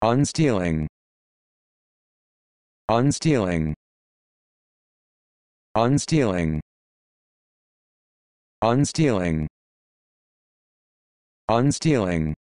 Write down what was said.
Unstealing. Unstealing. Unstealing. Unstealing. Unstealing.